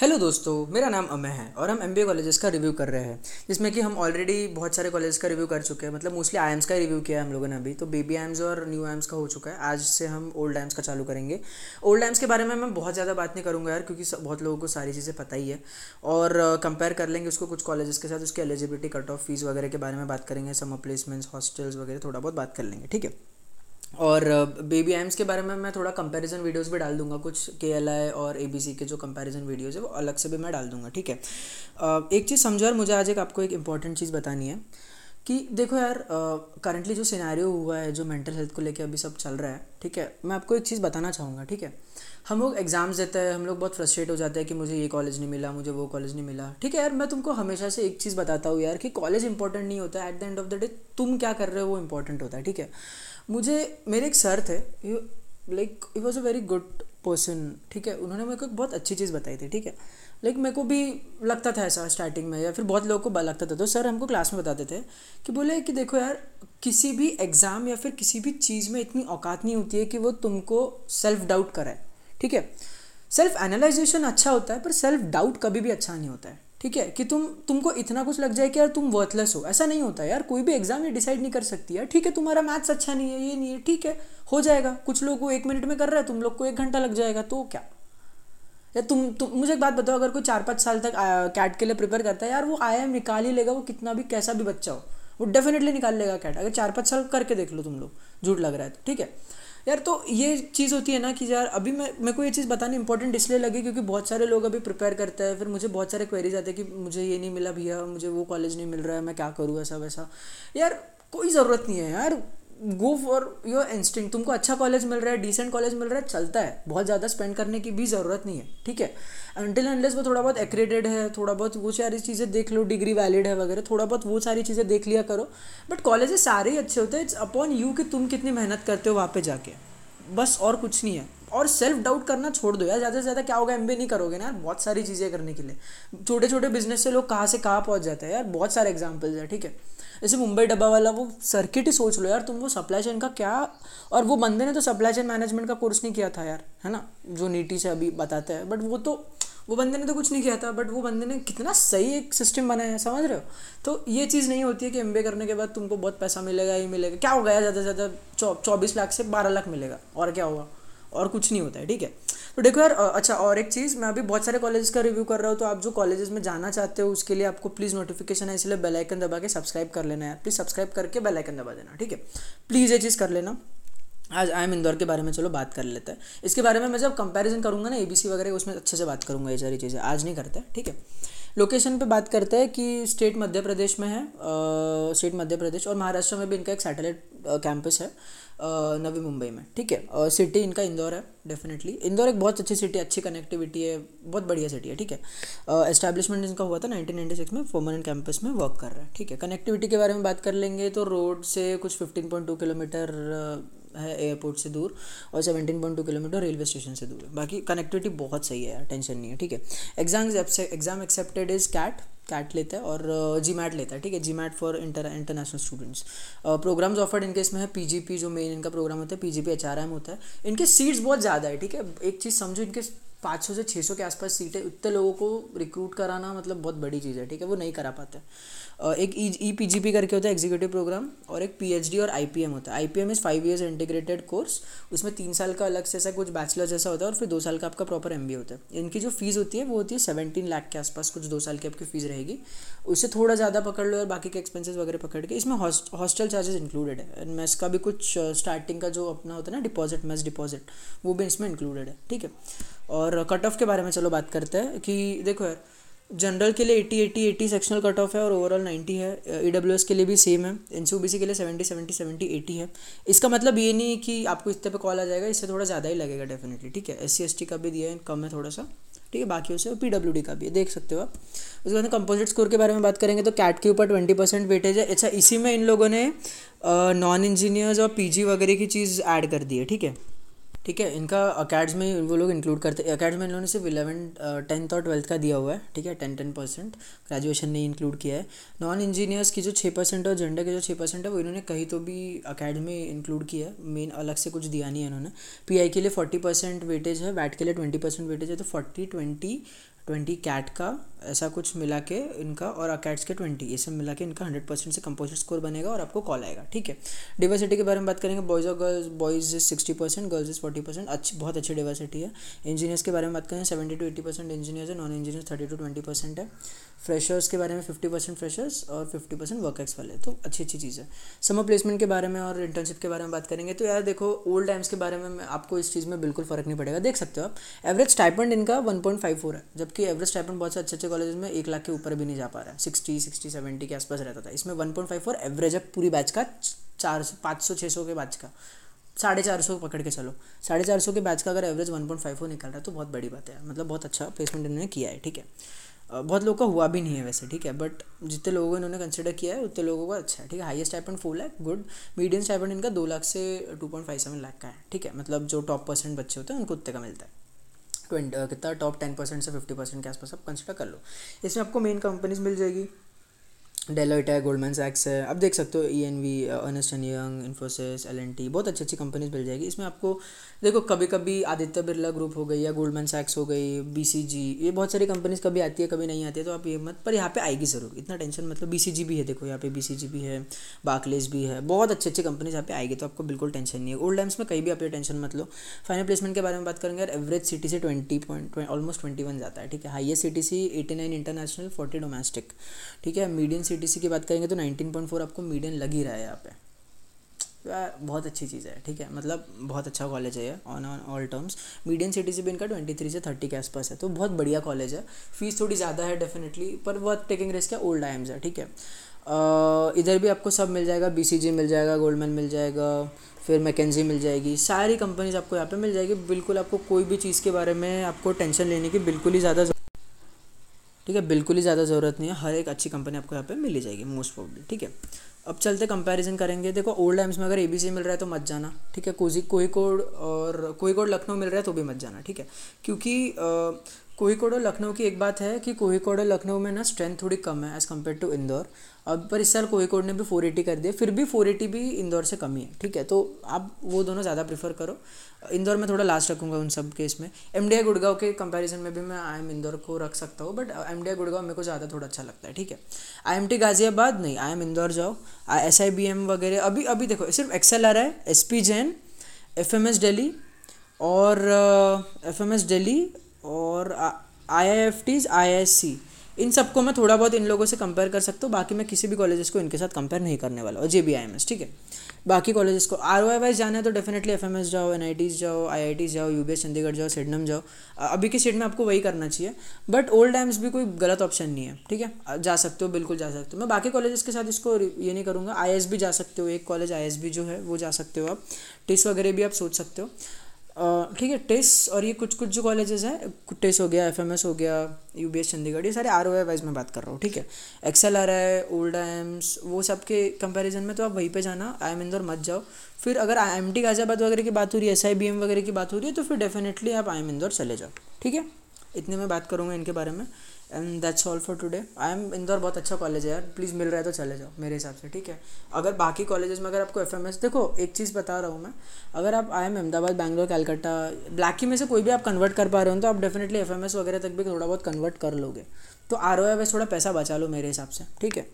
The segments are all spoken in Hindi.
हेलो दोस्तों मेरा नाम अमय है और हम एम बी कॉलेजेस का रिव्यू कर रहे हैं जिसमें कि हम ऑलरेडी बहुत सारे कॉलेज का रिव्यू कर चुके हैं मतलब मोस्टली आई एम्स का रिव्यू किया है हम लोगों ने अभी तो बेबी एम्स और न्यू एम्स का हो चुका है आज से हम ओल्ड एम्स का चालू करेंगे ओल्ड एम्स के बारे में मैं बहुत ज़्यादा बात नहीं करूँगा यार क्योंकि बहुत लोगों को सारी चीज़ें पता ही है और कंपेयर कर लेंगे उसको कुछ कॉलेजेस के साथ उसकी एलिजिबिलिटी कट ऑफ फीस वगैरह के बारे में बात करेंगे समर प्लेसमेंट्स हॉस्टल्स वगैरह थोड़ा बहुत बात कर लेंगे ठीक है और बेबी uh, एम्स के बारे में मैं थोड़ा कंपैरिजन वीडियोस भी डाल दूंगा कुछ के एल आई और ए बी सी के जो कंपैरिजन वीडियोस है वो अलग से भी मैं डाल दूंगा ठीक है uh, एक चीज़ समझो और मुझे आज एक आपको एक इम्पॉर्टेंट चीज़ बतानी है कि देखो यार करंटली uh, जो सिनारियो हुआ है जो मेंटल हेल्थ को लेकर अभी सब चल रहा है ठीक है मैं आपको एक चीज़ बताना चाहूँगा ठीक है हम लोग एग्ज़ाम्स देते हैं हम लोग बहुत फ्रस्ट्रेट हो जाते हैं कि मुझे ये कॉलेज नहीं मिला मुझे वो कॉलेज नहीं मिला ठीक है यार मैं तुमको हमेशा से एक चीज़ बताता हूँ यार कि कॉलेज इंपॉर्टेंट नहीं होता at the end of the day तुम क्या कर रहे हो वो इंपॉर्टेंट होता है ठीक है मुझे मेरे एक सर थे like he was a very good person ठीक है उन्होंने मेरे को एक बहुत अच्छी चीज़ बताई थी ठीक है लाइक मेरे को भी लगता था ऐसा स्टार्टिंग में या फिर बहुत लोगों को लगता था तो सर हमको क्लास में बताते थे कि बोले कि देखो यार किसी भी एग्ज़ाम या फिर किसी भी चीज़ में इतनी औकात नहीं होती है कि वो तुमको सेल्फ डाउट कराए ठीक है सेल्फ एनालाइजेशन अच्छा होता है पर सेल्फ डाउट कभी भी अच्छा नहीं होता है ठीक है कि तुम तुमको इतना कुछ लग जाए कि यार तुम वर्थलेस हो ऐसा नहीं होता यार कोई भी एग्जाम ये डिसाइड नहीं कर सकती यार ठीक है तुम्हारा मैथ्स अच्छा नहीं है ये नहीं है ठीक है हो जाएगा कुछ लोग एक मिनट में कर रहा है तुम लोग को एक घंटा लग जाएगा तो क्या या तुम तुम मुझे एक बात बताओ अगर कोई चार पाँच साल तक कैट के लिए प्रिपेयर करता है यार वो आई एम निकाल ही लेगा वो कितना भी कैसा भी बच्चा हो वो डेफिनेटली निकाल लेगा कैट अगर चार पाँच साल करके देख लो तुम लोग झूठ लग रहा है तो ठीक है यार तो ये चीज़ होती है ना कि यार अभी मैं मेरे को ये चीज़ बतानी इंपॉर्टेंट इसलिए लगी क्योंकि बहुत सारे लोग अभी प्रिपेयर करते हैं फिर मुझे बहुत सारे क्वेरीज आते हैं कि मुझे ये नहीं मिला भैया मुझे वो कॉलेज नहीं मिल रहा है मैं क्या करूँ ऐसा वैसा यार कोई ज़रूरत नहीं है यार गो फॉर योर इंस्टिंग तुमको अच्छा कॉलेज मिल रहा है डिसेंट कॉलेज मिल रहा है चलता है बहुत ज़्यादा स्पेंड करने की भी ज़रूरत नहीं है ठीक है एंटिल एंडलेस वो थोड़ा बहुत एक्रेडेड है थोड़ा बहुत वो सारी चीज़ें देख लो डिग्री वैलिड है वगैरह थोड़ा बहुत वो सारी चीज़ें देख लिया करो बट कॉलेजेस सारे ही अच्छे होते हैं इट्स अपॉन यू कि तुम कितनी मेहनत करते हो वहाँ पर जाके बस और कुछ नहीं है और सेल्फ डाउट करना छोड़ दो यार ज़्यादा से ज़्यादा क्या होगा एम नहीं करोगे ना यार बहुत सारी चीज़ें करने के लिए छोटे छोटे बिजनेस से लोग कहाँ से कहाँ पहुँच जाते हैं यार बहुत सारे एग्जाम्पल्स हैं ठीक है जैसे मुंबई डब्बा वाला वो सर्किट ही सोच लो यार तुम वो सप्लाई चेन का क्या और वो बंदे ने तो सप्लाई चेन मैनेजमेंट का कोर्स नहीं किया था यार है ना जो नीटी से अभी बताते हैं बट वो तो वो बंदे ने तो कुछ नहीं किया था बट वो बंदे ने कितना सही एक सिस्टम बनाया है समझ रहे हो तो ये चीज़ नहीं होती है कि एम करने के बाद तुमको बहुत पैसा मिलेगा ये मिलेगा क्या होगा यार ज़्यादा से ज़्यादा चौबीस लाख से बारह लाख मिलेगा और क्या हुआ और कुछ नहीं होता है ठीक है तो देखो यार अच्छा और एक चीज़ मैं अभी बहुत सारे कॉलेज का रिव्यू कर रहा हूँ तो आप जो कॉलेजेस में जाना चाहते हो उसके लिए आपको प्लीज़ नोटिफिकेशन है इसलिए बेलाइकन दबा के सब्सक्राइब कर लेना है प्लीज़ सब्सक्राइब करके बेलाइकन दबा देना ठीक है प्लीज़ ये चीज़ कर लेना आज आई एम इंदौर के बारे में चलो बात कर लेते हैं इसके बारे में मैं जब कंपैरिजन करूँगा ना एबीसी वगैरह उसमें अच्छे से बात करूंगा ये सारी चीज़ें आज नहीं करते ठीक है लोकेशन पे बात करते हैं कि स्टेट मध्य प्रदेश में है स्टेट मध्य प्रदेश और महाराष्ट्र में भी इनका एक सैटेलाइट कैंपस है नवी मुंबई में ठीक है सिटी इनका इंदौर है डेफिनेटली इंदौर एक बहुत अच्छी सिटी अच्छी कनेक्टिविटी है बहुत बढ़िया सिटी है ठीक है एस्टैब्लिशमेंट इनका हुआ था 1996 में परमानेंट कैंपस में वर्क कर रहा है ठीक है कनेक्टिविटी के बारे में बात कर लेंगे तो रोड से कुछ टू किलोमीटर है एयरपोर्ट से दूर और seventeen point two kilometre railway station से दूर है बाकी कनेक्टिविटी बहुत सही है यार टेंशन नहीं है ठीक है exam exam accepted is CAT CAT लेता है और जी मैट लेता है ठीक है GMAT for inter international students programmes offered इनके इसमें है पीजीपी जो मेन इनका प्रोग्राम होता है पीजीपी एम होता है इनके सीट्स बहुत ज़्यादा है ठीक है एक चीज़ समझो इनके पाँच सौ से छः सौ के आसपास सीटें उतने लोगों को रिक्रूट कराना मतलब बहुत बड़ी चीज़ है ठीक है वो नहीं करा पाते एक ई पी जी पी करके होता है एग्जीक्यूटिव प्रोग्राम और एक पी एच डी और आई पी एम होता है I P M is five years integrated course उसमें तीन साल का अलग से ऐसा कुछ बैचलर जैसा होता है और फिर दो साल का आपका प्रॉपर एम बी होता है इनकी जो फीस होती है वो होती है सेवेंटीन लाख के आसपास कुछ दो साल की आपकी फ़ीस रहेगी उससे थोड़ा ज़्यादा पकड़ लो और बाकी के एक्सपेंसेस वगैरह पकड़ के इसमें हॉस्टल चार्जेस इंक्लूडेड है एंड मैं का भी कुछ स्टार्टिंग का जो अपना होता है ना डिपॉजिट मेस डिपॉजिट वो भी इसमें इंक्लूडेड है ठीक है और कट ऑफ के बारे में चलो बात करते हैं कि देखो यार जनरल के लिए eighty eighty eighty sectional cut off है और ओवरऑल नाइन्टी है ई डब्ल्यू एस के लिए भी सेम है एन सी बी सी के लिए सेवेंटी सेवेंटी सेवेंटी एटी है इसका मतलब ये नहीं कि आपको इस पे कॉल आ जाएगा इससे थोड़ा ज़्यादा ही लगेगा डेफिनेटली ठीक है एस सी एस टी का भी दिया है कम है थोड़ा सा ठीक है बाकी उसे पी डब्ल्यू डी का भी है देख सकते हो आप उसके बाद कंपोजिट स्कोर के बारे में बात करेंगे तो कैट के ऊपर ट्वेंटी परसेंट वेटेज है अच्छा इसी में इन लोगों ने नॉन इंजीनियर्स और पी जी वगैरह की चीज़ ऐड कर दी है ठीक है ठीक है इनका अकेड्स में वो लोग इंक्लूड करते अकेड्स में इन्होंने सिर्फ इलेवन टेंथ uh, और ट्वेल्थ का दिया हुआ है ठीक है टेन टेन परसेंट ग्रेजुएशन नहीं इंक्लूड किया है नॉन इंजीनियर्स की जो छः परसेंट और जेंडर के जो छः परसेंट है वो इन्होंने कहीं तो भी अकेडमी में इंक्लूड किया है मेन अलग से कुछ दिया नहीं है इन्होंने पी के लिए फोर्टी परसेंट वेटेज है वैट के लिए ट्वेंटी परसेंट वेटेज है तो फोर्टी ट्वेंटी ट्वेंटी कैट का ऐसा कुछ मिला के इनका और अकेट्स के ट्वेंटी ये सब मिला के इनका हंड्रेड परसेंट से कंपोजिट स्कोर बनेगा और आपको कॉल आएगा ठीक है डिवर्सिटी के बारे में बात करेंगे बॉयज़ और girls boys is sixty percent girls is forty percent अच्छी बहुत अच्छी डिवर्सिटी है इंजीनियर्स के बारे में बात करें seventy two eighty percent engineers है non engineers thirty two twenty percent है फ्रेशर्स के बारे में फिफ्टी परसेंट फ्रेशर्स और फिफ्टी परसेंट वर्कर्स वाले तो अच्छी अच्छी चीज़ है समर प्लेसमेंट के बारे में और इंटर्नशिप के बारे में बात करेंगे तो यार देखो ओल्ड टाइम्स के बारे में आपको इस चीज़ में बिल्कुल फ़र्क नहीं पड़ेगा देख सकते हो आप एवरेज टाइपेंड इनका वन पॉइंट फाइव फोर है जबकि एवरेज टाइपेंड बहुत से अच्छे अच्छे कॉलेज में एक लाख के ऊपर भी नहीं जा पा रहा है सिक्सटी सिक्सटी सेवेंटी के आसपास रहता था इसमें one point five four average है पूरी बैच का चार सौ पाँच सौ छः सौ के बैच का साढ़े चार सौ पकड़ के चलो साढ़े चार सौ के बैच का अगर average one point five four निकल रहा है तो बहुत बड़ी बात है मतलब बहुत अच्छा प्लेसमेंट इन्होंने किया है ठीक है बहुत लोगों का हुआ भी नहीं है वैसे ठीक है बट जितने लोगों को इन्होंने कंसिडर किया है उतने लोगों का अच्छा है ठीक है highest stipend four lakh good medium stipend इनका दो लाख से two point five seven lakh का है ठीक है मतलब जो टॉप परसेंट बच्चे होते हैं उनको उतने का मिलता है Uh, कितना टॉप टेन परसेंट से फिफ्टी परसेंट के आसपास आप कंसिडर कर लो इसमें आपको मेन कंपनीज मिल जाएगी डेलोइट है गोल्डमैन सैक्स है आप देख सकते हो E N V Ernst and Young Infosys L N T बहुत अच्छी अच्छी कंपनीज मिल जाएगी इसमें आपको देखो कभी कभी आदित्य बिरला ग्रुप हो गई या गोल्डमैन सैक्स हो गई बी सी जी ये बहुत सारी कंपनीज कभी आती है कभी नहीं आती है तो आप ये मत पर यहाँ पे आएगी ज़रूर इतना टेंशन मतलब बी सी जी भी है देखो यहाँ पे बी सी जी भी है बाकलेस भी है बहुत अच्छी अच्छी कंपनीज यहाँ पे आएगी तो आपको बिल्कुल टेंशन नहीं है ओल्ड टाइम्स में कहीं भी आप ये टेंशन मत लो फाइनल प्लेसमेंट के बारे में बात करेंगे average C T C twenty point almost twenty one जाता है ठीक है highest C T C eighty nine international forty domestic ठीक है मीडियम सिटी सी की बात करेंगे तो नाइनटीन पॉइंट फोर आपको मीडियम लग ही रहा है यहाँ पे तो बहुत अच्छी चीज़ है ठीक है मतलब बहुत अच्छा कॉलेज है ये on on all terms medium C T से भी इनका ट्वेंटी थ्री से थर्टी के आसपास है तो बहुत बढ़िया कॉलेज है फीस थोड़ी ज़्यादा है डेफिनेटली पर वर्थ टेकिंग रिस्क है ओल्ड आइम्स है ठीक है इधर भी आपको सब मिल जाएगा बी मिल जाएगा गोल्डमैन मिल जाएगा फिर मैकेजी मिल जाएगी सारी कंपनीज आपको यहाँ पे मिल जाएगी बिल्कुल आपको कोई भी चीज़ के बारे में आपको टेंशन लेने की बिल्कुल ही ज़्यादा ठीक है बिल्कुल ही ज़्यादा ज़रूरत नहीं है हर एक अच्छी कंपनी आपको यहाँ पे मिली जाएगी मोस्ट प्रॉब्ली ठीक है अब चलते कंपैरिजन करेंगे देखो ओल्ड टाइम्स में अगर ए बी सी मिल रहा है तो मत जाना ठीक है कोजी कोई कोड और कोई कोड लखनऊ मिल रहा है तो भी मत जाना ठीक है क्योंकि कोहिकोड और लखनऊ की एक बात है कि कोड और लखनऊ में ना स्ट्रेंथ थोड़ी कम है एज़ कम्पेयर टू इंदौर अब पर इस साल कोहिकोड ने भी फोर कर दिया फिर भी फोर भी इंदौर से कम ही है ठीक है तो आप वो दोनों ज़्यादा प्रीफर करो इंदौर में थोड़ा लास्ट रखूँगा उन सब के इसमें एम डी आई गुड़गांव के कंपैरिजन में भी मैं आई एम इंदौर को रख सकता हूँ but M D I Gurgaon मेरे को ज़्यादा थोड़ा अच्छा लगता है ठीक है आई एम टी गाज़ियाबाद नहीं आई एम इंदौर जाओ एस आई बी एम वगैरह अभी अभी देखो सिर्फ एक्सेल आ रहा है S P Jain F M S Delhi और एफ एम एस डेली और I I F Ts I S C इन सबको मैं थोड़ा बहुत इन लोगों से कंपेयर कर सकता हूँ बाकी मैं किसी भी कॉलेजेस को इनके साथ कंपेयर नहीं करने वाला और J B I M S ठीक है बाकी कॉलेजेस को आर वाई आई वाइज जाना है तो डेफिनेटली एफ एम एस जाओ एन आई टीज जाओ आई आई टीज जाओ यू बी एस चंडीगढ़ जाओ सिडनम जाओ अभी की सीट में आपको वही करना चाहिए बट ओल्ड टाइम्स भी कोई गलत ऑप्शन नहीं है ठीक है जा सकते हो बिल्कुल जा सकते हो मैं बाकी कॉलेजेस के साथ इसको ये नहीं करूँगा आई एस बी जा सकते हो एक कॉलेज आई एस बी जो है वो जा सकते हो आप टिस वगैरह भी आप सोच सकते हो ठीक है टेस्ट और ये कुछ कुछ जो कॉलेजेस हैं टेस्ट हो गया एफ एम एस हो गया यू बी एस चंडीगढ़ ये सारे आर ओ आई वाइज में बात कर रहा हूँ ठीक है XL R I old I Ms वो सब के कंपेरिजन में तो आप वहीं पर जाना आई एम इंदौर मत जाओ फिर अगर आई एम टी गाजियाबाद वगैरह की बात हो रही है एस आई बी एम वगैरह की बात हो रही है तो फिर डेफिनेटली आप आई एम इंदौर चले जाओ ठीक है इतने में बात करूँगा इनके बारे में and that's all for today I M Indore बहुत अच्छा कॉलेज है यार प्लीज़ मिल रहा है तो चले जाओ मेरे हिसाब से ठीक है अगर बाकी कॉलेजेस में अगर आपको एफ एम एस देखो एक चीज़ बता रहा हूँ मैं अगर आप आई एम अहमदाबाद बैंगलोर कैलकाटा ब्लैकी में से कोई भी आप कन्वर्ट कर पा रहे हो तो आप डेफिनेटली एफ एम एस वगैरह तक भी थोड़ा बहुत कन्वर्ट कर लोगे तो आर ओ एस थोड़ा पैसा बचा लो मेरे हिसाब से ठीक है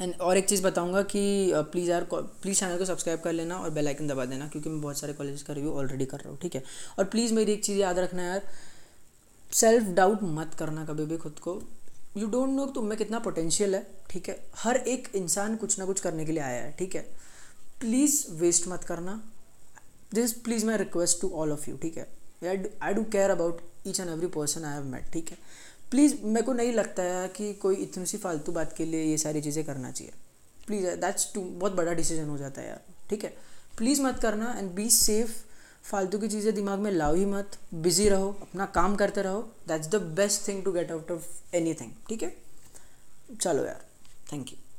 एंड और एक चीज़ बताऊंगा कि प्लीज़ यार प्लीज़ चैनल को सब्सक्राइब कर लेना और बेल आइकन दबा देना क्योंकि मैं बहुत सारे कॉलेज का रिव्यू ऑलरेडी कर रहा हूँ ठीक है और प्लीज़ मेरी एक चीज़ याद रखना यार सेल्फ डाउट मत करना कभी भी खुद को यू डोंट नो तुम में कितना पोटेंशियल है ठीक है हर एक इंसान कुछ ना कुछ करने के लिए आया है ठीक है प्लीज़ वेस्ट मत करना this please my request to all of you ठीक है I do care about each and every person I have met ठीक है प्लीज़ मेरे को नहीं लगता है कि कोई इतनी सी फालतू बात के लिए ये सारी चीज़ें करना चाहिए प्लीज़ दैट्स टू बहुत बड़ा डिसीजन हो जाता है यार ठीक है प्लीज़ मत करना एंड बी सेफ़ फालतू की चीज़ें दिमाग में लाओ ही मत बिज़ी रहो अपना काम करते रहो that's the best thing to get out of anything ठीक है चलो यार थैंक यू